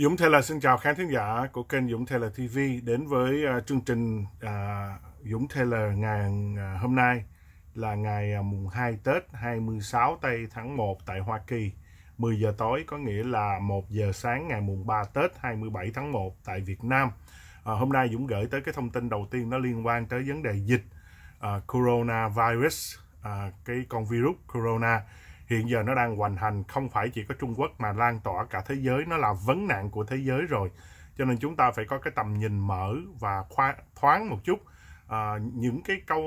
Dũng Taylor xin chào khán thính giả của kênh Dũng Taylor TV đến với uh, chương trình uh, Dũng Taylor ngày uh, à, hôm nay là ngày uh, mùng 2 Tết 26 tây tháng 1 tại Hoa Kỳ 10 giờ tối có nghĩa là 1 giờ sáng ngày mùng 3 Tết 27 tháng 1 tại Việt Nam. Uh, hôm nay Dũng gửi tới cái thông tin đầu tiên nó liên quan tới vấn đề dịch uh, coronavirus uh, cái con virus corona hiện giờ nó đang hoành hành không phải chỉ có Trung Quốc mà lan tỏa cả thế giới nó là vấn nạn của thế giới rồi cho nên chúng ta phải có cái tầm nhìn mở và khoa, thoáng một chút à, những cái câu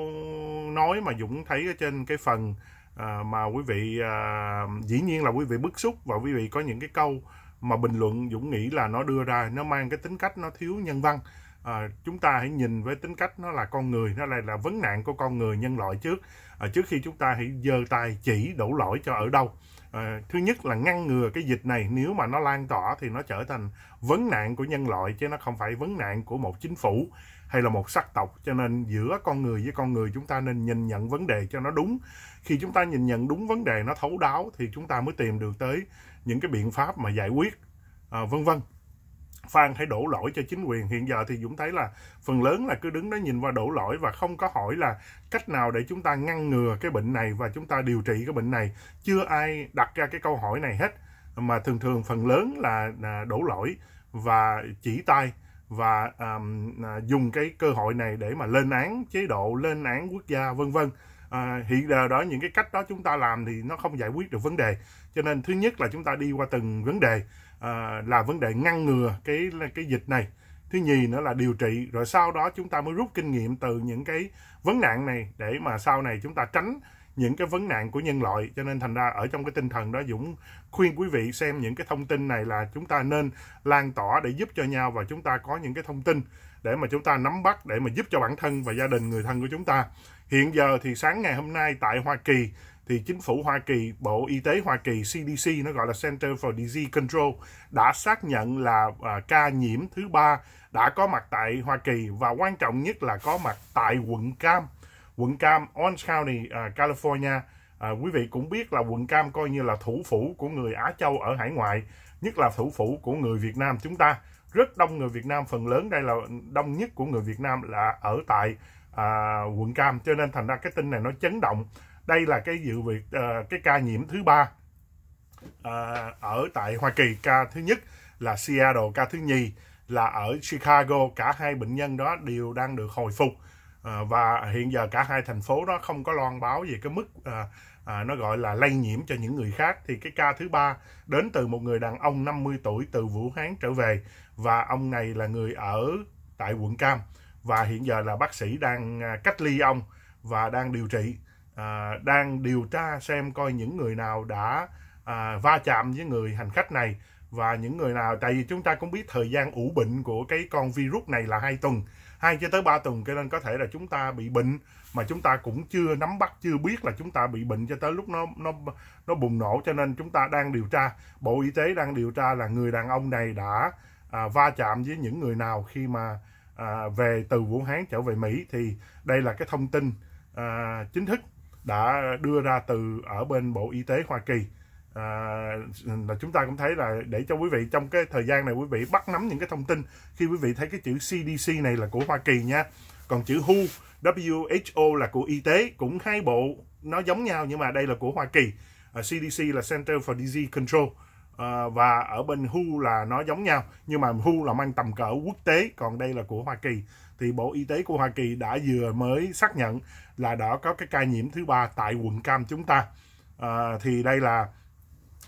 nói mà Dũng thấy ở trên cái phần à, mà quý vị à, dĩ nhiên là quý vị bức xúc và quý vị có những cái câu mà bình luận Dũng nghĩ là nó đưa ra nó mang cái tính cách nó thiếu nhân văn à, chúng ta hãy nhìn với tính cách nó là con người nó là là vấn nạn của con người nhân loại trước à, trước khi chúng ta hãy giơ tay chỉ đổ lỗi cho ở đâu à, thứ nhất là ngăn ngừa cái dịch này nếu mà nó lan tỏa thì nó trở thành vấn nạn của nhân loại chứ nó không phải vấn nạn của một chính phủ hay là một sắc tộc cho nên giữa con người với con người chúng ta nên nhìn nhận vấn đề cho nó đúng khi chúng ta nhìn nhận đúng vấn đề nó thấu đáo thì chúng ta mới tìm được tới những cái biện pháp mà giải quyết à, vân vân fan hãy đổ lỗi cho chính quyền hiện giờ thì dũng thấy là phần lớn là cứ đứng đó nhìn qua đổ lỗi và không có hỏi là cách nào để chúng ta ngăn ngừa cái bệnh này và chúng ta điều trị cái bệnh này chưa ai đặt ra cái câu hỏi này hết mà thường thường phần lớn là à, đổ lỗi và chỉ tay và um, dùng cái cơ hội này để mà lên án chế độ lên án quốc gia vân vân à, hiện giờ đó những cái cách đó chúng ta làm thì nó không giải quyết được vấn đề cho nên thứ nhất là chúng ta đi qua từng vấn đề à, là vấn đề ngăn ngừa cái cái dịch này thứ nhì nữa là điều trị rồi sau đó chúng ta mới rút kinh nghiệm từ những cái vấn nạn này để mà sau này chúng ta tránh những cái vấn nạn của nhân loại cho nên thành ra ở trong cái tinh thần đó Dũng khuyên quý vị xem những cái thông tin này là chúng ta nên lan tỏa để giúp cho nhau và chúng ta có những cái thông tin để mà chúng ta nắm bắt để mà giúp cho bản thân và gia đình người thân của chúng ta hiện giờ thì sáng ngày hôm nay tại Hoa Kỳ thì chính phủ Hoa Kỳ, Bộ Y tế Hoa Kỳ CDC nó gọi là Center for Disease Control đã xác nhận là à, ca nhiễm thứ ba đã có mặt tại Hoa Kỳ và quan trọng nhất là có mặt tại quận Cam, quận Cam Orange County, à, California. À, quý vị cũng biết là quận Cam coi như là thủ phủ của người Á Châu ở hải ngoại, nhất là thủ phủ của người Việt Nam chúng ta rất đông người Việt Nam phần lớn đây là đông nhất của người Việt Nam là ở tại à, quận Cam cho nên thành ra cái tin này nó chấn động đây là cái dự việc à, ờ, cái ca nhiễm thứ ba à, ở tại Hoa Kỳ ca thứ nhất là Seattle ca thứ nhì là ở Chicago cả hai bệnh nhân đó đều đang được hồi phục à, và hiện giờ cả hai thành phố đó không có loan báo về cái mức à, à, nó gọi là lây nhiễm cho những người khác thì cái ca thứ ba đến từ một người đàn ông 50 tuổi từ Vũ Hán trở về và ông này là người ở tại quận Cam và hiện giờ là bác sĩ đang à, cách ly ông và đang điều trị à, đang điều tra xem coi những người nào đã à, va chạm với người hành khách này và những người nào tại vì chúng ta cũng biết thời gian ủ bệnh của cái con virus này là hai tuần hai cho tới ba tuần cho nên có thể là chúng ta bị bệnh mà chúng ta cũng chưa nắm bắt chưa biết là chúng ta bị bệnh cho tới lúc nó nó nó bùng nổ cho nên chúng ta đang điều tra bộ y tế đang điều tra là người đàn ông này đã à, va chạm với những người nào khi mà à, về từ Vũ Hán trở về Mỹ thì đây là cái thông tin à, chính thức đã đưa ra từ ở bên Bộ Y tế Hoa Kỳ à, là chúng ta cũng thấy là để cho quý vị trong cái thời gian này quý vị bắt nắm những cái thông tin khi quý vị thấy cái chữ CDC này là của Hoa Kỳ nha còn chữ WHO WHO là của y tế cũng hai bộ nó giống nhau nhưng mà đây là của Hoa Kỳ CDC à, là Center for Disease Control Ờ, và ở bên Hu là nó giống nhau nhưng mà Hu là mang tầm cỡ quốc tế còn đây là của Hoa Kỳ thì Bộ Y tế của Hoa Kỳ đã vừa mới xác nhận là đã có cái ca nhiễm thứ ba tại quận Cam chúng ta à, thì đây là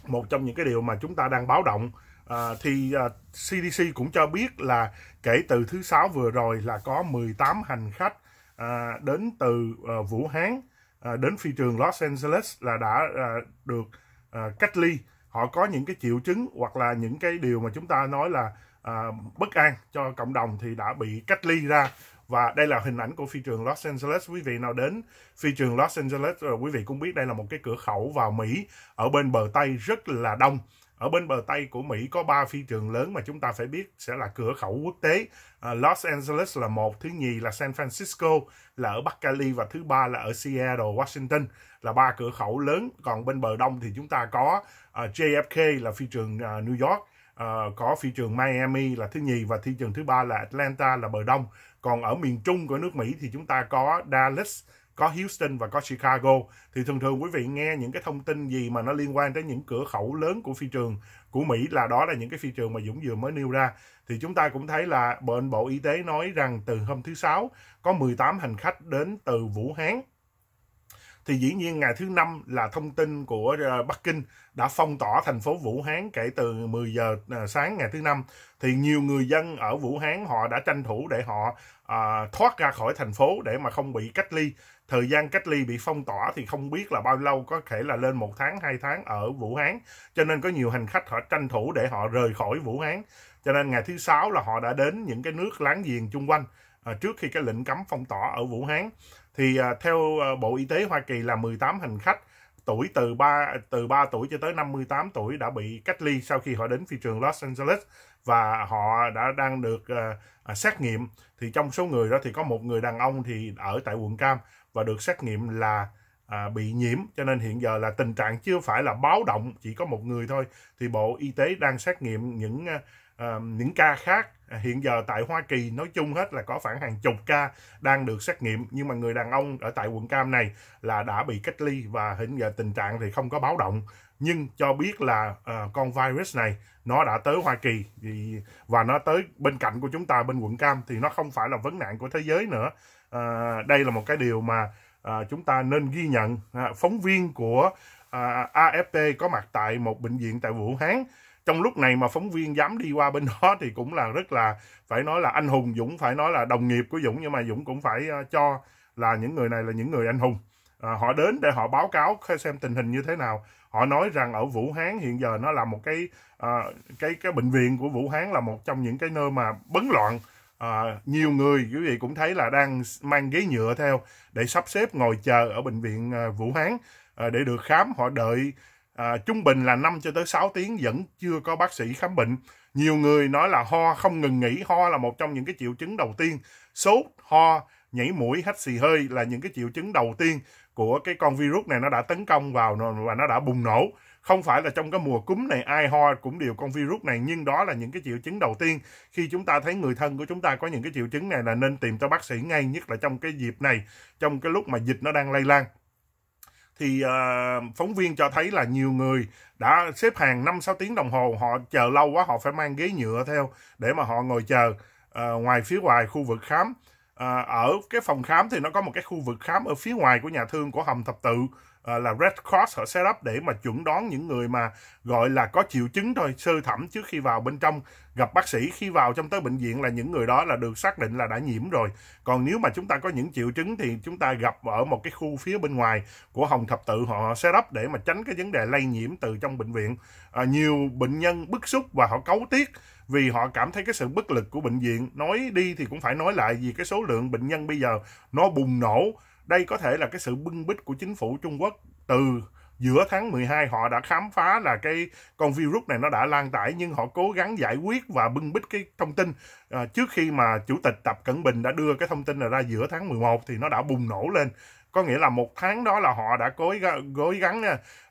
một trong những cái điều mà chúng ta đang báo động à, thì à, CDC cũng cho biết là kể từ thứ sáu vừa rồi là có 18 hành khách à, đến từ à, Vũ Hán à, đến phi trường Los Angeles là đã à, được à, cách ly họ có những cái triệu chứng hoặc là những cái điều mà chúng ta nói là à, bất an cho cộng đồng thì đã bị cách ly ra và đây là hình ảnh của phi trường Los Angeles quý vị nào đến phi trường Los Angeles ờ, quý vị cũng biết đây là một cái cửa khẩu vào Mỹ ở bên bờ Tây rất là đông ở bên bờ Tây của Mỹ có ba phi trường lớn mà chúng ta phải biết sẽ là cửa khẩu quốc tế. À, Los Angeles là một, thứ nhì là San Francisco là ở Bắc Cali và thứ ba là ở Seattle, Washington là ba cửa khẩu lớn. Còn bên bờ Đông thì chúng ta có à, JFK là phi trường à, New York, à, có phi trường Miami là thứ nhì và phi trường thứ ba là Atlanta là bờ Đông. Còn ở miền Trung của nước Mỹ thì chúng ta có Dallas, có Houston và có Chicago thì thường thường quý vị nghe những cái thông tin gì mà nó liên quan tới những cửa khẩu lớn của phi trường của Mỹ là đó là những cái phi trường mà Dũng vừa mới nêu ra thì chúng ta cũng thấy là bệnh Bộ Y tế nói rằng từ hôm thứ sáu có 18 hành khách đến từ Vũ Hán thì dĩ nhiên ngày thứ năm là thông tin của ờ, Bắc Kinh đã phong tỏa thành phố Vũ Hán kể từ 10 giờ ờ, sáng ngày thứ năm thì nhiều người dân ở Vũ Hán họ đã tranh thủ để họ à, thoát ra khỏi thành phố để mà không bị cách ly thời gian cách ly bị phong tỏa thì không biết là bao lâu có thể là lên một tháng hai tháng ở vũ hán cho nên có nhiều hành khách họ tranh thủ để họ rời khỏi vũ hán cho nên ngày thứ sáu là họ đã đến những cái nước láng giềng chung quanh à, trước khi cái lệnh cấm phong tỏa ở vũ hán thì à, theo à, bộ y tế hoa kỳ là 18 hành khách tuổi từ 3 từ 3 tuổi cho tới 58 tuổi đã bị cách ly sau khi họ đến phi trường Los Angeles và họ đã đang được uh, xét nghiệm thì trong số người đó thì có một người đàn ông thì ở tại quận cam và được xét nghiệm là à, bị nhiễm cho nên hiện giờ là tình trạng chưa phải là báo động chỉ có một người thôi thì bộ y tế đang xét nghiệm những à, những ca khác hiện giờ tại Hoa Kỳ nói chung hết là có khoảng hàng chục ca đang được xét nghiệm nhưng mà người đàn ông ở tại quận Cam này là đã bị cách ly và hiện giờ tình trạng thì không có báo động nhưng cho biết là uh, con virus này nó đã tới Hoa Kỳ thì, và nó tới bên cạnh của chúng ta bên quận Cam thì nó không phải là vấn nạn của thế giới nữa. Uh, đây là một cái điều mà uh, chúng ta nên ghi nhận. Uh, phóng viên của uh, AFP có mặt tại một bệnh viện tại Vũ Hán trong lúc này mà phóng viên dám đi qua bên đó thì cũng là rất là phải nói là anh hùng Dũng phải nói là đồng nghiệp của Dũng nhưng mà Dũng cũng phải cho là những người này là những người anh hùng à, họ đến để họ báo cáo xem tình hình như thế nào họ nói rằng ở Vũ Hán hiện giờ nó là một cái à, cái cái bệnh viện của Vũ Hán là một trong những cái nơi mà bấn loạn à, nhiều người quý vị cũng thấy là đang mang ghế nhựa theo để sắp xếp ngồi chờ ở bệnh viện à, Vũ Hán à, để được khám họ đợi à, trung bình là 5 cho tới 6 tiếng vẫn chưa có bác sĩ khám bệnh nhiều người nói là ho không ngừng nghỉ ho là một trong những cái triệu chứng đầu tiên sốt ho nhảy mũi hắt xì hơi là những cái triệu chứng đầu tiên của cái con virus này nó đã tấn công vào và nó đã bùng nổ không phải là trong cái mùa cúm này ai ho cũng đều con virus này nhưng đó là những cái triệu chứng đầu tiên khi chúng ta thấy người thân của chúng ta có những cái triệu chứng này là nên tìm tới bác sĩ ngay nhất là trong cái dịp này trong cái lúc mà dịch nó đang lây lan thì uh, phóng viên cho thấy là nhiều người đã xếp hàng 5-6 tiếng đồng hồ họ chờ lâu quá họ phải mang ghế nhựa theo để mà họ ngồi chờ uh, ngoài phía ngoài khu vực khám À, ở cái phòng khám thì nó có một cái khu vực khám ở phía ngoài của nhà thương của hầm thập tự à, là Red Cross họ set up để mà chuẩn đoán những người mà gọi là có triệu chứng thôi sơ thẩm trước khi vào bên trong gặp bác sĩ khi vào trong tới bệnh viện là những người đó là được xác định là đã nhiễm rồi còn nếu mà chúng ta có những triệu chứng thì chúng ta gặp ở một cái khu phía bên ngoài của hồng thập tự họ set up để mà tránh cái vấn đề lây nhiễm từ trong bệnh viện à, nhiều bệnh nhân bức xúc và họ cấu tiết vì họ cảm thấy cái sự bất lực của bệnh viện nói đi thì cũng phải nói lại vì cái số lượng bệnh nhân bây giờ nó bùng nổ đây có thể là cái sự bưng bít của chính phủ Trung Quốc từ giữa tháng 12 họ đã khám phá là cái con virus này nó đã lan tải nhưng họ cố gắng giải quyết và bưng bít cái thông tin à, trước khi mà chủ tịch Tập Cận Bình đã đưa cái thông tin này ra giữa tháng 11 thì nó đã bùng nổ lên có nghĩa là một tháng đó là họ đã cố cố gắng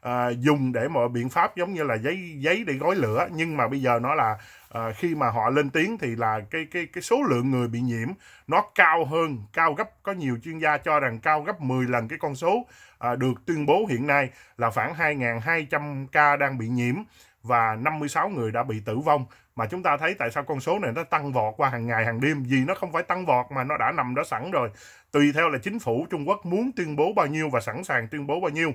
à, dùng để mọi biện pháp giống như là giấy giấy để gói lửa nhưng mà bây giờ nó là à, khi mà họ lên tiếng thì là cái cái cái số lượng người bị nhiễm nó cao hơn cao gấp có nhiều chuyên gia cho rằng cao gấp 10 lần cái con số à, được tuyên bố hiện nay là khoảng 2.200 ca đang bị nhiễm và 56 người đã bị tử vong mà chúng ta thấy tại sao con số này nó tăng vọt qua hàng ngày hàng đêm vì nó không phải tăng vọt mà nó đã nằm đó sẵn rồi tùy theo là chính phủ Trung Quốc muốn tuyên bố bao nhiêu và sẵn sàng tuyên bố bao nhiêu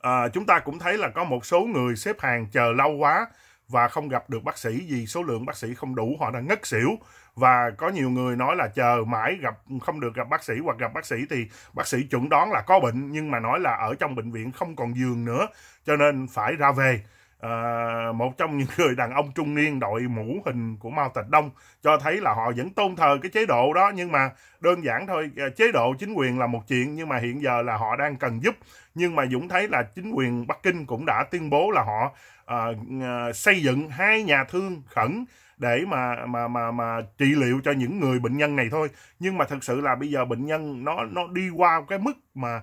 à, chúng ta cũng thấy là có một số người xếp hàng chờ lâu quá và không gặp được bác sĩ vì số lượng bác sĩ không đủ họ đang ngất xỉu và có nhiều người nói là chờ mãi gặp không được gặp bác sĩ hoặc gặp bác sĩ thì bác sĩ chuẩn đoán là có bệnh nhưng mà nói là ở trong bệnh viện không còn giường nữa cho nên phải ra về Ờ, một trong những người đàn ông trung niên đội mũ hình của Mao Tạch Đông cho thấy là họ vẫn tôn thờ cái chế độ đó nhưng mà đơn giản thôi ờ, chế độ chính quyền là một chuyện nhưng mà hiện giờ là họ đang cần giúp nhưng mà Dũng thấy là chính quyền Bắc Kinh cũng đã tuyên bố là họ à, xây dựng hai nhà thương khẩn để mà mà mà mà trị liệu cho những người bệnh nhân này thôi nhưng mà thật sự là bây giờ bệnh nhân nó nó đi qua cái mức mà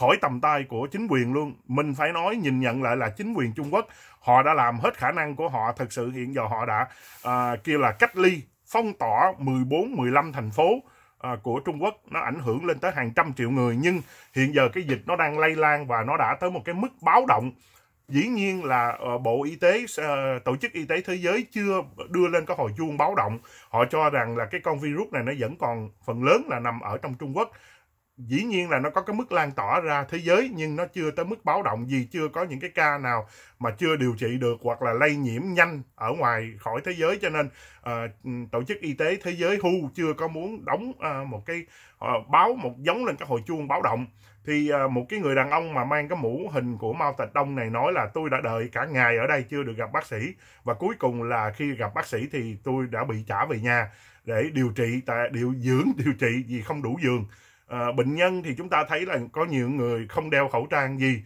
khỏi tầm tay của chính quyền luôn. Mình phải nói nhìn nhận lại là chính quyền Trung Quốc họ đã làm hết khả năng của họ. Thực sự hiện giờ họ đã à, kia là cách ly, phong tỏa 14, 15 thành phố à, của Trung Quốc nó ảnh hưởng lên tới hàng trăm triệu người nhưng hiện giờ cái dịch nó đang lây lan và nó đã tới một cái mức báo động dĩ nhiên là ờ, bộ y tế ờ, tổ chức y tế thế giới chưa đưa lên cái hồi chuông báo động họ cho rằng là cái con virus này nó vẫn còn phần lớn là nằm ở trong trung quốc dĩ nhiên là nó có cái mức lan tỏa ra thế giới nhưng nó chưa tới mức báo động gì chưa có những cái ca nào mà chưa điều trị được hoặc là lây nhiễm nhanh ở ngoài khỏi thế giới cho nên uh, tổ chức y tế thế giới WHO chưa có muốn đóng uh, một cái uh, báo một giống lên cái hồi chuông báo động thì uh, một cái người đàn ông mà mang cái mũ hình của Mao Trạch Đông này nói là tôi đã đợi cả ngày ở đây chưa được gặp bác sĩ và cuối cùng là khi gặp bác sĩ thì tôi đã bị trả về nhà để điều trị tại điều dưỡng điều trị vì không đủ giường Ờ, bệnh nhân thì chúng ta thấy là có nhiều người không đeo khẩu trang gì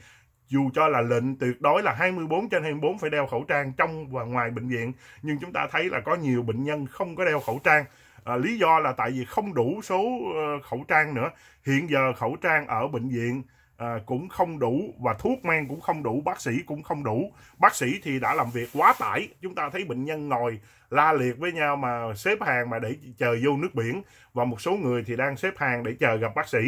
dù cho là lệnh tuyệt đối là 24 trên 24 phải đeo khẩu trang trong và ngoài bệnh viện nhưng chúng ta thấy là có nhiều bệnh nhân không có đeo khẩu trang à, lý do là tại vì không đủ số ờ, khẩu trang nữa hiện giờ khẩu trang ở bệnh viện à, cũng không đủ và thuốc men cũng không đủ bác sĩ cũng không đủ bác sĩ thì đã làm việc quá tải chúng ta thấy bệnh nhân ngồi la liệt với nhau mà xếp hàng mà để chờ vô nước biển và một số người thì đang xếp hàng để chờ gặp bác sĩ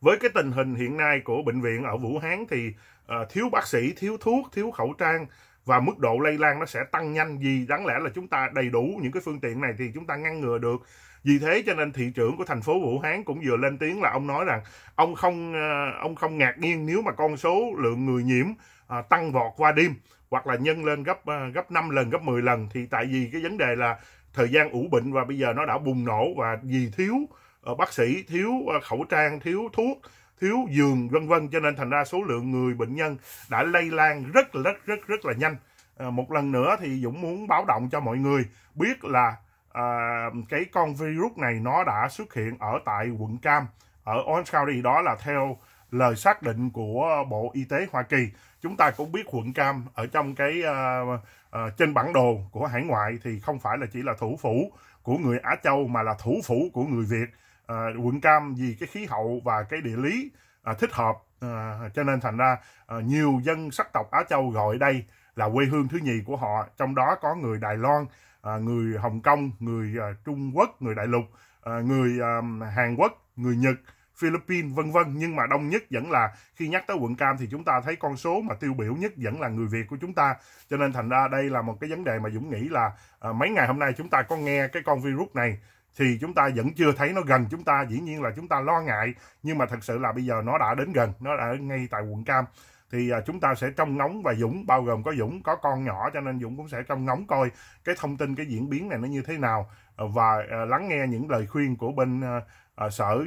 với cái tình hình hiện nay của bệnh viện ở Vũ Hán thì uh, thiếu bác sĩ, thiếu thuốc, thiếu khẩu trang và mức độ lây lan nó sẽ tăng nhanh vì đáng lẽ là chúng ta đầy đủ những cái phương tiện này thì chúng ta ngăn ngừa được vì thế cho nên thị trưởng của thành phố Vũ Hán cũng vừa lên tiếng là ông nói rằng ông không ờ, ông không ngạc nhiên nếu mà con số lượng người nhiễm ờ, tăng vọt qua đêm hoặc là nhân lên gấp ờ, gấp 5 lần gấp 10 lần thì tại vì cái vấn đề là thời gian ủ bệnh và bây giờ nó đã bùng nổ và vì thiếu bác sĩ thiếu khẩu trang thiếu thuốc thiếu giường vân vân cho nên thành ra số lượng người bệnh nhân đã lây lan rất rất rất rất là nhanh một lần nữa thì Dũng muốn báo động cho mọi người biết là à, cái con virus này nó đã xuất hiện ở tại quận Cam ở Orange County đó là theo lời xác định của Bộ Y tế Hoa Kỳ. Chúng ta cũng biết quận Cam ở trong cái uh, uh, trên bản đồ của hải ngoại thì không phải là chỉ là thủ phủ của người Á Châu mà là thủ phủ của người Việt. Uh, quận Cam vì cái khí hậu và cái địa lý uh, thích hợp uh, cho nên thành ra uh, nhiều dân sắc tộc Á Châu gọi đây là quê hương thứ nhì của họ, trong đó có người Đài Loan, À, người Hồng Kông, người à, Trung Quốc, người Đại Lục, à, người Hàn Quốc, người Nhật, Philippines vân vân nhưng mà đông nhất vẫn là khi nhắc tới quận cam thì chúng ta thấy con số mà tiêu biểu nhất vẫn là người Việt của chúng ta cho nên thành ra đây là một cái vấn đề mà Dũng nghĩ là mấy ngày hôm nay chúng ta có nghe cái con virus này thì chúng ta vẫn chưa thấy nó gần chúng ta dĩ nhiên là chúng ta lo ngại nhưng mà thật sự là bây giờ nó đã đến gần nó đã ngay tại quận cam thì à, chúng ta sẽ trông ngóng và Dũng bao gồm có Dũng có con nhỏ cho nên Dũng cũng sẽ trông ngóng coi cái thông tin cái diễn biến này nó như thế nào ờ, và ờ, lắng nghe những lời khuyên của bên ờ, sở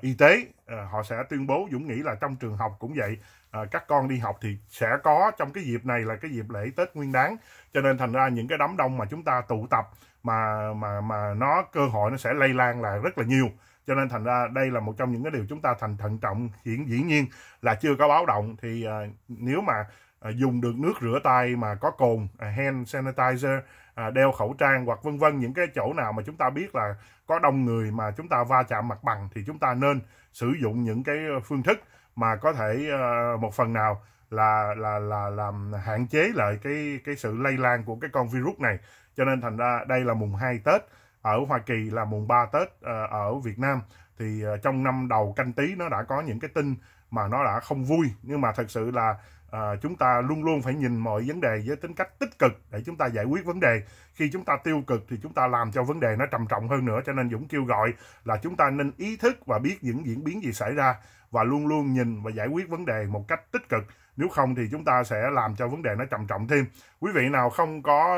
y tế họ sẽ tuyên bố Dũng nghĩ là trong trường học cũng vậy các con đi học thì sẽ có trong cái dịp này là cái dịp lễ Tết Nguyên Đán cho nên thành ra những cái đám đông mà chúng ta tụ tập mà mà mà nó cơ hội nó sẽ lây lan là rất là nhiều cho nên thành ra đây là một trong những cái điều chúng ta thành thận trọng hiển dĩ nhiên là chưa có báo động thì à, nếu mà à, dùng được nước rửa tay mà có cồn à, hand sanitizer à, đeo khẩu trang hoặc vân vân những cái chỗ nào mà chúng ta biết là có đông người mà chúng ta va chạm mặt bằng thì chúng ta nên sử dụng những cái ờ, phương thức mà có thể à, một phần nào là là là làm hạn chế lại cái cái sự lây lan của cái con virus này cho nên thành ra đây là mùng 2 Tết ở Hoa Kỳ là mùng 3 Tết ờ, ở Việt Nam thì ờ, trong năm đầu canh tí nó đã có những cái tin mà nó đã không vui nhưng mà thật sự là à, chúng ta luôn luôn phải nhìn mọi vấn đề với tính cách tích cực để chúng ta giải quyết vấn đề khi chúng ta tiêu cực thì chúng ta làm cho vấn đề nó trầm trọng hơn nữa cho nên dũng kêu gọi là chúng ta nên ý thức và biết những diễn biến gì xảy ra và luôn luôn nhìn và giải quyết vấn đề một cách tích cực nếu không thì chúng ta sẽ làm cho vấn đề nó trầm trọng thêm quý vị nào không có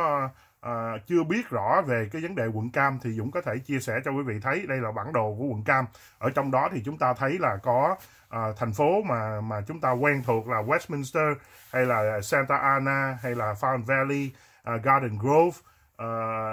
à, chưa biết rõ về cái vấn đề quận cam thì Dũng có thể chia sẻ cho quý vị thấy đây là bản đồ của quận cam ở trong đó thì chúng ta thấy là có à, thành phố mà mà chúng ta quen thuộc là Westminster hay là Santa Ana hay là Fountain Valley à, Garden Grove à,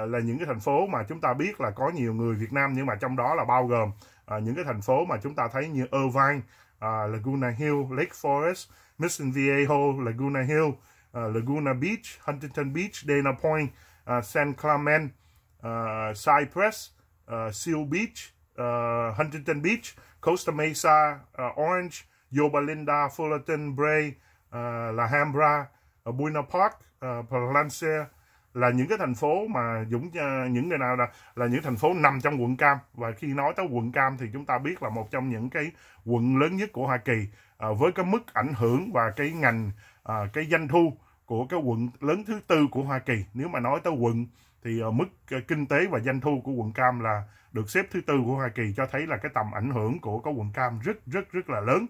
là những cái thành phố mà chúng ta biết là có nhiều người Việt Nam nhưng mà trong đó là bao gồm à, những cái thành phố mà chúng ta thấy như Irvine à, Laguna Hill Lake Forest Mission Viejo Laguna Hill Uh, Laguna Beach, Huntington Beach, Dana Point, uh, San Clement, uh, ờ, Cypress, uh, ờ, Seal Beach, uh, Huntington Beach, Costa Mesa, uh, Orange, Yoba Linda, Fullerton, Bray, uh, La Hambra, uh, Buena Park, uh, Palencia là những cái thành phố mà Dũng uh, những người nào là là những thành phố nằm trong quận Cam và khi nói tới quận Cam thì chúng ta biết là một trong những cái quận lớn nhất của Hoa Kỳ uh, với cái mức ảnh hưởng và cái ngành uh, cái doanh thu của cái quận lớn thứ tư của Hoa Kỳ. Nếu mà nói tới quận thì ờ, mức ờ, kinh tế và doanh thu của quận Cam là được xếp thứ tư của Hoa Kỳ cho thấy là cái tầm ảnh hưởng của cái quận Cam rất rất rất là lớn.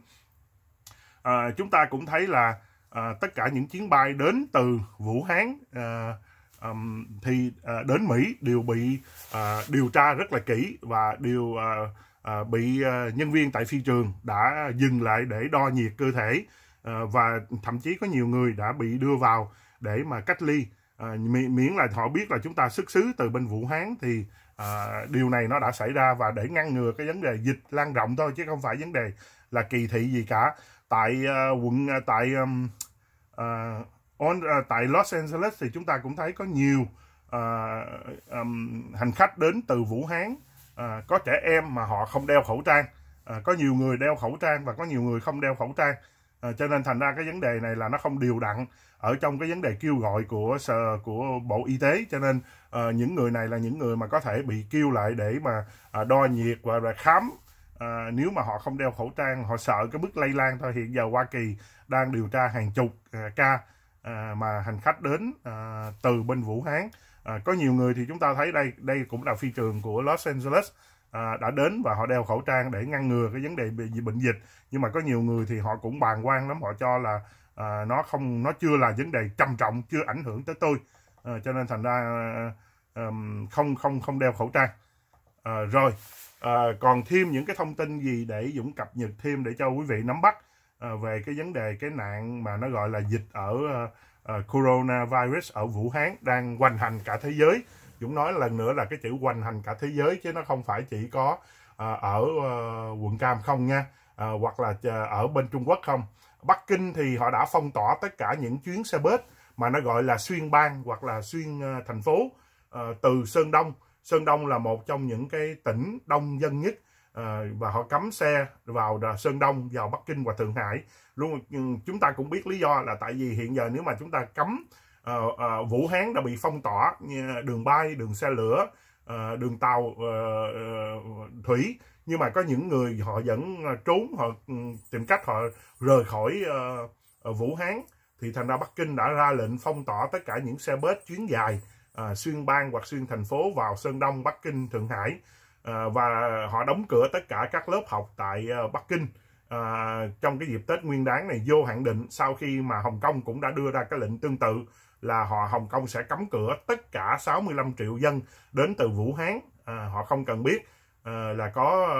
À, chúng ta cũng thấy là à, tất cả những chuyến bay đến từ Vũ Hán à, um, thì à, đến Mỹ đều bị à, điều tra rất là kỹ và đều à, à, bị à, nhân viên tại phi trường đã dừng lại để đo nhiệt cơ thể Ờ, và thậm chí có nhiều người đã bị đưa vào để mà cách ly ờ, miễn là họ biết là chúng ta xuất xứ từ bên Vũ Hán thì ờ, điều này nó đã xảy ra và để ngăn ngừa cái vấn đề dịch lan rộng thôi chứ không phải vấn đề là kỳ thị gì cả tại quận tại on, tại Los Angeles thì chúng ta cũng thấy có nhiều hành khách đến từ Vũ Hán có trẻ em mà họ không đeo khẩu trang có nhiều người đeo khẩu trang và có nhiều người không đeo khẩu trang à, cho nên thành ra cái vấn đề này là nó không điều đặn ở trong cái vấn đề kêu gọi của của bộ y tế cho nên à, những người này là những người mà có thể bị kêu lại để mà à, đo nhiệt và, và khám à, nếu mà họ không đeo khẩu trang họ sợ cái mức lây lan thôi hiện giờ Hoa Kỳ đang điều tra hàng chục à, ca à, mà hành khách đến à, từ bên Vũ Hán à, có nhiều người thì chúng ta thấy đây đây cũng là phi trường của Los Angeles à, đã đến và họ đeo khẩu trang để ngăn ngừa cái vấn đề bị bệnh dịch nhưng mà có nhiều người thì họ cũng bàng quan lắm họ cho là à, nó không nó chưa là vấn đề trầm trọng chưa ảnh hưởng tới tôi à, cho nên thành ra à, không không không đeo khẩu trang à, rồi à, còn thêm những cái thông tin gì để dũng cập nhật thêm để cho quý vị nắm bắt à, về cái vấn đề cái nạn mà nó gọi là dịch ở à, à coronavirus ở Vũ Hán đang hoành hành cả thế giới Dũng nói lần nữa là cái chữ hoành hành cả thế giới chứ nó không phải chỉ có à, ở ờ, quận Cam không nha à, hoặc là à, ở bên Trung Quốc không Bắc Kinh thì họ đã phong tỏa tất cả những chuyến xe bus mà nó gọi là xuyên bang hoặc là xuyên thành phố ờ, từ Sơn Đông Sơn Đông là một trong những cái tỉnh đông dân nhất ờ, và họ cấm xe vào Sơn Đông, vào Bắc Kinh và Thượng Hải. Luôn ừ, chúng ta cũng biết lý do là tại vì hiện giờ nếu mà chúng ta cấm uh, uh, Vũ Hán đã bị phong tỏa đường bay, đường xe lửa, uh, đường tàu, uh, uh, thủy nhưng mà có những người họ vẫn trốn, họ ừ, tìm cách họ rời khỏi uh, Vũ Hán thì thành ra Bắc Kinh đã ra lệnh phong tỏa tất cả những xe bus chuyến dài uh, xuyên bang hoặc xuyên thành phố vào Sơn Đông, Bắc Kinh, Thượng Hải uh, và họ đóng cửa tất cả các lớp học tại uh, Bắc Kinh uh, trong cái dịp Tết Nguyên Đán này vô hạn định sau khi mà Hồng Kông cũng đã đưa ra cái lệnh tương tự là họ Hồng Kông sẽ cấm cửa tất cả 65 triệu dân đến từ Vũ Hán à, họ không cần biết à, là có à,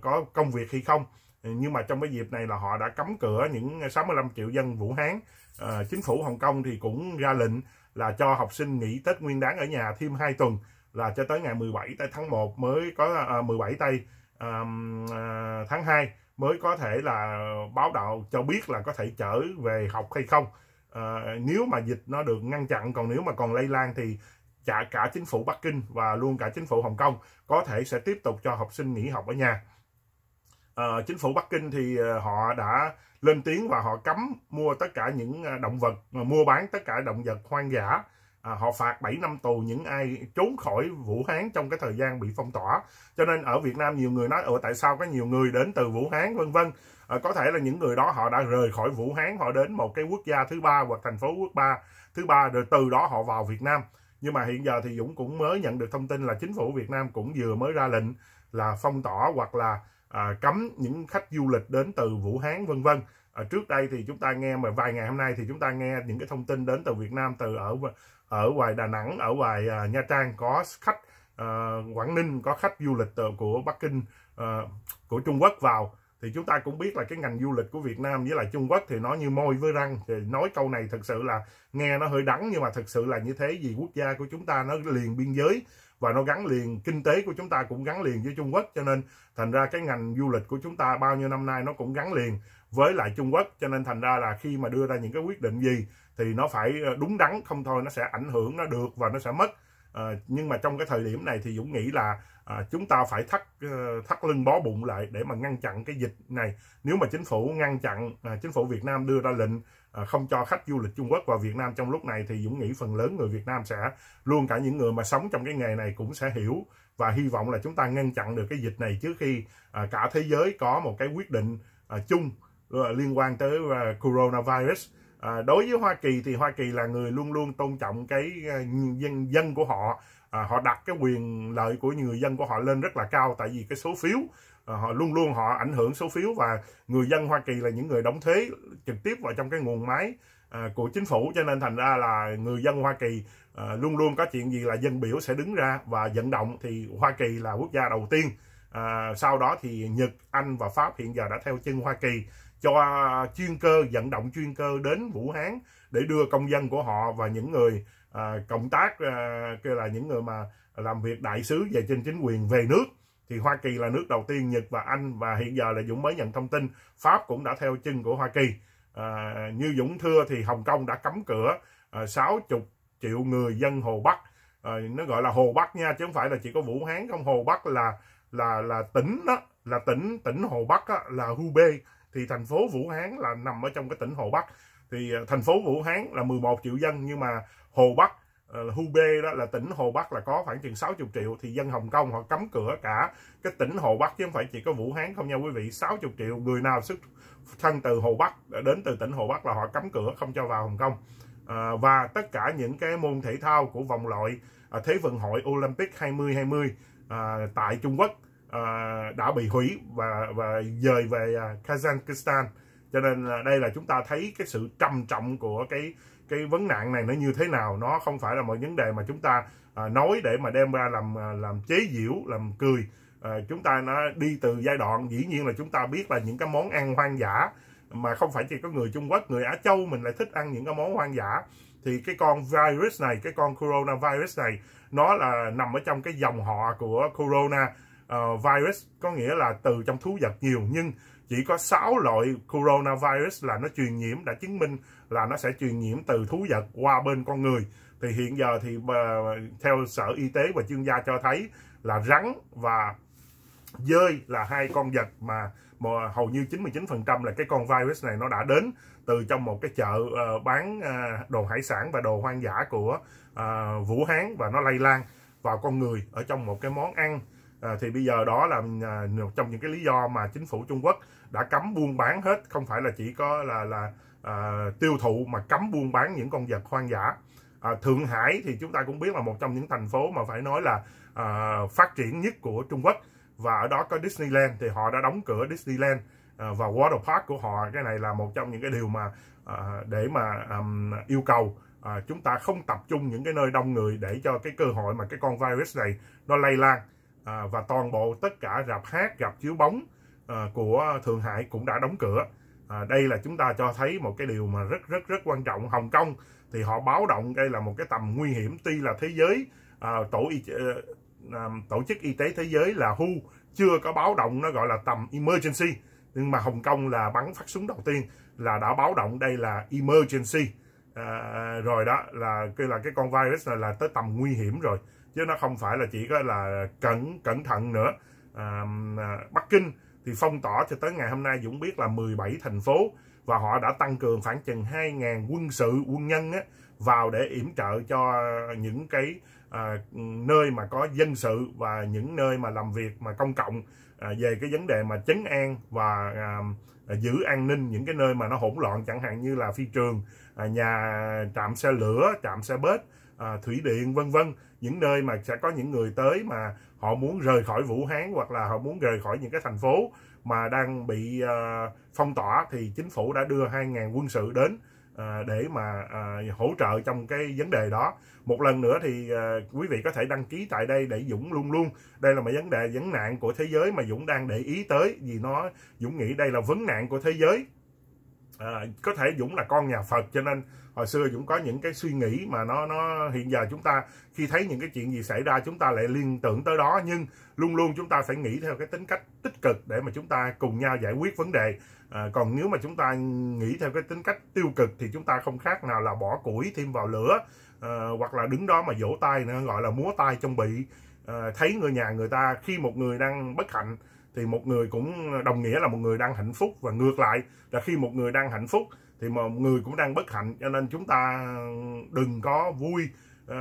có công việc hay không nhưng mà trong cái dịp này là họ đã cấm cửa những 65 triệu dân Vũ Hán à, chính phủ Hồng Kông thì cũng ra lệnh là cho học sinh nghỉ Tết Nguyên Đán ở nhà thêm 2 tuần là cho tới ngày 17 tới tháng 1 mới có à, 17 tây à, tháng 2 mới có thể là báo đạo cho biết là có thể trở về học hay không Ờ, nếu mà dịch nó được ngăn chặn còn nếu mà còn lây lan thì cả cả chính phủ Bắc Kinh và luôn cả chính phủ Hồng Kông có thể sẽ tiếp tục cho học sinh nghỉ học ở nhà. Uh, chính phủ Bắc Kinh thì ờ, họ đã lên tiếng và họ cấm mua tất cả những động vật mua bán tất cả động vật hoang dã à, họ phạt 7 năm tù những ai trốn khỏi Vũ Hán trong cái thời gian bị phong tỏa. Cho nên ở Việt Nam nhiều người nói ở tại sao có nhiều người đến từ Vũ Hán vân vân. À, có thể là những người đó họ đã rời khỏi Vũ Hán, họ đến một cái quốc gia thứ ba hoặc thành phố quốc ba thứ ba rồi từ đó họ vào Việt Nam. Nhưng mà hiện giờ thì Dũng cũng mới nhận được thông tin là chính phủ Việt Nam cũng vừa mới ra lệnh là phong tỏa hoặc là à, cấm những khách du lịch đến từ Vũ Hán vân vân. À, trước đây thì chúng ta nghe mà vài ngày hôm nay thì chúng ta nghe những cái thông tin đến từ Việt Nam từ ở ở ngoài Đà Nẵng ở ngoài uh, Nha Trang có khách uh, Quảng Ninh có khách du lịch uh, của Bắc Kinh uh, của Trung Quốc vào thì chúng ta cũng biết là cái ngành du lịch của Việt Nam với lại Trung Quốc thì nó như môi với răng thì nói câu này thật sự là nghe nó hơi đắng nhưng mà thật sự là như thế vì quốc gia của chúng ta nó liền biên giới và nó gắn liền kinh tế của chúng ta cũng gắn liền với Trung Quốc cho nên thành ra cái ngành du lịch của chúng ta bao nhiêu năm nay nó cũng gắn liền với lại Trung Quốc cho nên thành ra là khi mà đưa ra những cái quyết định gì thì nó phải ờ, đúng đắn không thôi nó sẽ ảnh hưởng nó được và nó sẽ mất à, nhưng mà trong cái thời điểm này thì Dũng nghĩ là à, chúng ta phải thắt thắt lưng bó bụng lại để mà ngăn chặn cái dịch này nếu mà chính phủ ngăn chặn à, chính phủ Việt Nam đưa ra lệnh à, không cho khách du lịch Trung Quốc vào Việt Nam trong lúc này thì Dũng nghĩ phần lớn người Việt Nam sẽ luôn cả những người mà sống trong cái nghề này cũng sẽ hiểu và hy vọng là chúng ta ngăn chặn được cái dịch này trước khi à, cả thế giới có một cái quyết định à, chung liên quan tới uh, coronavirus à, đối với Hoa Kỳ thì Hoa Kỳ là người luôn luôn tôn trọng cái à, dân dân của họ à, họ đặt cái quyền lợi của người dân của họ lên rất là cao tại vì cái số phiếu à, họ luôn luôn họ ảnh hưởng số phiếu và người dân Hoa Kỳ là những người đóng thuế trực tiếp vào trong cái nguồn máy à, của chính phủ cho nên thành ra là người dân Hoa Kỳ à, luôn luôn có chuyện gì là dân biểu sẽ đứng ra và vận động thì Hoa Kỳ là quốc gia đầu tiên à, sau đó thì Nhật Anh và Pháp hiện giờ đã theo chân Hoa Kỳ cho chuyên cơ vận động chuyên cơ đến Vũ Hán để đưa công dân của họ và những người à, cộng tác à, kêu là những người mà làm việc đại sứ về trên chính quyền về nước thì Hoa Kỳ là nước đầu tiên Nhật và Anh và hiện giờ là Dũng mới nhận thông tin Pháp cũng đã theo chân của Hoa Kỳ à, như Dũng thưa thì Hồng Kông đã cấm cửa à, 60 triệu người dân Hồ Bắc à, nó gọi là Hồ Bắc nha chứ không phải là chỉ có Vũ Hán không Hồ Bắc là là là tỉnh đó là tỉnh tỉnh Hồ Bắc đó, là Hubei thì thành phố Vũ Hán là nằm ở trong cái tỉnh Hồ Bắc thì ờ, thành phố Vũ Hán là 11 triệu dân nhưng mà Hồ Bắc ờ, hu Hubei đó là tỉnh Hồ Bắc là có khoảng chừng 60 triệu thì dân Hồng Kông họ cấm cửa cả cái tỉnh Hồ Bắc chứ không phải chỉ có Vũ Hán không nha quý vị 60 triệu người nào xuất thân từ Hồ Bắc đến từ tỉnh Hồ Bắc là họ cấm cửa không cho vào Hồng Kông à, và tất cả những cái môn thể thao của vòng loại à, Thế vận hội Olympic 2020 à, tại Trung Quốc Ờ, đã bị hủy và và dời về à, Kazakhstan cho nên là đây là chúng ta thấy cái sự trầm trọng của cái cái vấn nạn này nó như thế nào nó không phải là một vấn đề mà chúng ta uh, nói để mà đem ra làm à, làm chế giễu làm cười uh, chúng ta nó đi từ giai đoạn dĩ nhiên là chúng ta biết là những cái món ăn hoang dã mà không phải chỉ có người Trung Quốc người Á Châu mình lại thích ăn những cái món hoang dã thì cái con virus này cái con coronavirus này nó là nằm ở trong cái dòng họ của corona uh, virus có nghĩa là từ trong thú vật nhiều nhưng chỉ có 6 loại coronavirus là nó truyền nhiễm đã chứng minh là nó sẽ truyền nhiễm từ thú vật qua bên con người thì hiện giờ thì uh, theo sở y tế và chuyên gia cho thấy là rắn và dơi là hai con vật mà, mà hầu như 99% là cái con virus này nó đã đến từ trong một cái chợ uh, bán uh, đồ hải sản và đồ hoang dã của uh, Vũ Hán và nó lây lan vào con người ở trong một cái món ăn à, thì bây giờ đó là à, một trong những cái lý do mà chính phủ Trung Quốc đã cấm buôn bán hết không phải là chỉ có là là à, tiêu thụ mà cấm buôn bán những con vật hoang dã à, Thượng Hải thì chúng ta cũng biết là một trong những thành phố mà phải nói là à, phát triển nhất của Trung Quốc và ở đó có Disneyland thì họ đã đóng cửa Disneyland à, và water park của họ cái này là một trong những cái điều mà à, để mà um, yêu cầu à, chúng ta không tập trung những cái nơi đông người để cho cái cơ hội mà cái con virus này nó lây lan à, và toàn bộ tất cả rạp hát rạp chiếu bóng à, của Thượng Hải cũng đã đóng cửa à, đây là chúng ta cho thấy một cái điều mà rất rất rất quan trọng Hồng Kông thì họ báo động đây là một cái tầm nguy hiểm tuy là thế giới à, tổ y, à, à tổ chức y tế thế giới là WHO chưa có báo động nó gọi là tầm emergency nhưng mà Hồng Kông là bắn phát súng đầu tiên là đã báo động đây là emergency à, à rồi đó là cái là cái con virus này là tới tầm nguy hiểm rồi chứ nó không phải là chỉ có là cẩn cẩn thận nữa à, Bắc Kinh thì phong tỏa cho tới ngày hôm nay Dũng biết là 17 thành phố và họ đã tăng cường khoảng chừng 2.000 quân sự quân nhân á, vào để yểm trợ cho những cái à, nơi mà có dân sự và những nơi mà làm việc mà công cộng à, về cái vấn đề mà chấn an và à, giữ an ninh những cái nơi mà nó hỗn loạn chẳng hạn như là phi trường à, nhà trạm xe lửa trạm xe bớt à, thủy điện vân vân những nơi mà sẽ có những người tới mà họ muốn rời khỏi vũ hán hoặc là họ muốn rời khỏi những cái thành phố mà đang bị à, phong tỏa thì chính phủ đã đưa 2.000 quân sự đến à, để mà à, hỗ trợ trong cái vấn đề đó một lần nữa thì à, quý vị có thể đăng ký tại đây để dũng luôn luôn đây là một vấn đề vấn nạn của thế giới mà dũng đang để ý tới vì nó dũng nghĩ đây là vấn nạn của thế giới à, có thể Dũng là con nhà Phật cho nên hồi xưa Dũng có những cái suy nghĩ mà nó nó hiện giờ chúng ta khi thấy những cái chuyện gì xảy ra chúng ta lại liên tưởng tới đó nhưng luôn luôn chúng ta phải nghĩ theo cái tính cách tích cực để mà chúng ta cùng nhau giải quyết vấn đề à, còn nếu mà chúng ta nghĩ theo cái tính cách tiêu cực thì chúng ta không khác nào là bỏ củi thêm vào lửa à, hoặc là đứng đó mà vỗ tay nữa gọi là múa tay trong bị à, thấy người nhà người ta khi một người đang bất hạnh thì một người cũng đồng nghĩa là một người đang hạnh phúc và ngược lại là khi một người đang hạnh phúc thì một người cũng đang bất hạnh cho nên chúng ta đừng có vui ờ,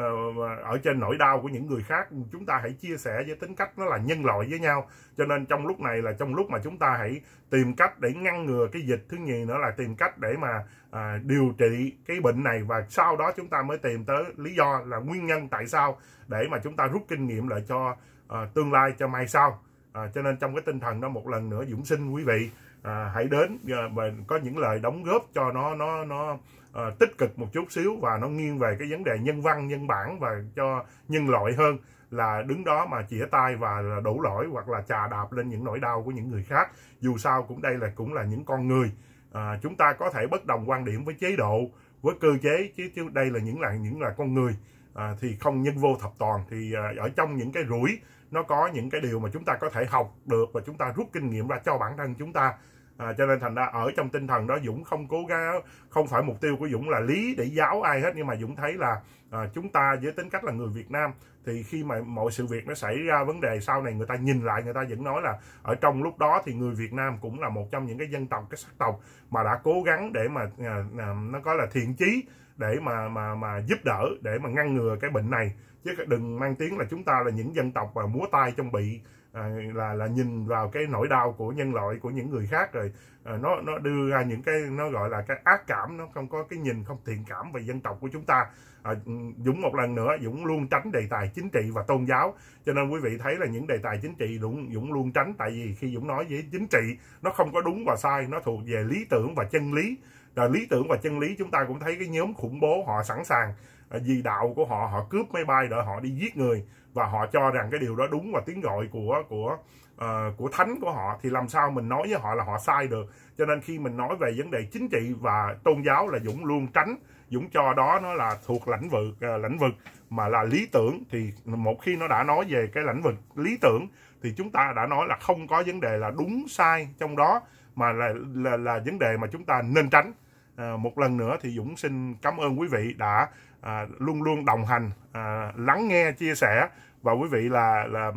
ở trên nỗi đau của những người khác chúng ta hãy chia sẻ với tính cách nó là nhân loại với nhau cho nên trong lúc này là trong lúc mà chúng ta hãy tìm cách để ngăn ngừa cái dịch thứ nhì nữa là tìm cách để mà à, điều trị cái bệnh này và sau đó chúng ta mới tìm tới lý do là nguyên nhân tại sao để mà chúng ta rút kinh nghiệm lại cho à, tương lai cho mai sau à, cho nên trong cái tinh thần đó một lần nữa dũng xin quý vị à, hãy đến và có những lời đóng góp cho nó nó nó à, tích cực một chút xíu và nó nghiêng về cái vấn đề nhân văn nhân bản và cho nhân loại hơn là đứng đó mà chĩa tay và đổ lỗi hoặc là chà đạp lên những nỗi đau của những người khác dù sao cũng đây là cũng là những con người à, chúng ta có thể bất đồng quan điểm với chế độ với cơ chế chứ, chứ đây là những là những là con người à, thì không nhân vô thập toàn thì à, ở trong những cái rủi nó có những cái điều mà chúng ta có thể học được và chúng ta rút kinh nghiệm ra cho bản thân chúng ta à, cho nên thành ra ở trong tinh thần đó dũng không cố gắng không phải mục tiêu của dũng là lý để giáo ai hết nhưng mà dũng thấy là à, chúng ta với tính cách là người việt nam thì khi mà mọi sự việc nó xảy ra vấn đề sau này người ta nhìn lại người ta vẫn nói là ở trong lúc đó thì người việt nam cũng là một trong những cái dân tộc cái sắc tộc mà đã cố gắng để mà à, à, nó có là thiện chí để mà mà mà giúp đỡ để mà ngăn ngừa cái bệnh này chứ đừng mang tiếng là chúng ta là những dân tộc và múa tay trong bị à, là là nhìn vào cái nỗi đau của nhân loại của những người khác rồi à, nó nó đưa ra những cái nó gọi là cái ác cảm nó không có cái nhìn không thiện cảm về dân tộc của chúng ta à, ừ, Dũng một lần nữa Dũng luôn tránh đề tài chính trị và tôn giáo cho nên quý vị thấy là những đề tài chính trị Dũng, Dũng luôn tránh tại vì khi Dũng nói với chính trị nó không có đúng và sai nó thuộc về lý tưởng và chân lý là lý tưởng và chân lý chúng ta cũng thấy cái nhóm khủng bố họ sẵn sàng vì đạo của họ họ cướp máy bay đợi họ đi giết người và họ cho rằng cái điều đó đúng và tiếng gọi của của uh, của thánh của họ thì làm sao mình nói với họ là họ sai được cho nên khi mình nói về vấn đề chính trị và tôn giáo là dũng luôn tránh dũng cho đó nó là thuộc lãnh vực uh, lãnh vực mà là lý tưởng thì một khi nó đã nói về cái lãnh vực lý tưởng thì chúng ta đã nói là không có vấn đề là đúng sai trong đó mà là là, là vấn đề mà chúng ta nên tránh à, một lần nữa thì Dũng xin cảm ơn quý vị đã à, luôn luôn đồng hành à, lắng nghe chia sẻ và quý vị là là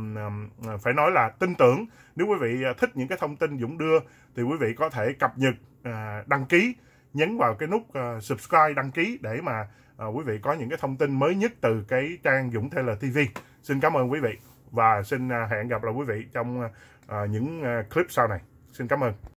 phải nói là tin tưởng nếu quý vị à, thích những cái thông tin Dũng đưa thì quý vị có thể cập nhật à, đăng ký nhấn vào cái nút uh, subscribe đăng ký để mà uh, quý vị có những cái thông tin mới nhất từ cái trang Dũng Taylor TV. Xin cảm ơn quý vị và xin hẹn gặp lại quý vị trong uh, những clip sau này. Xin cảm ơn.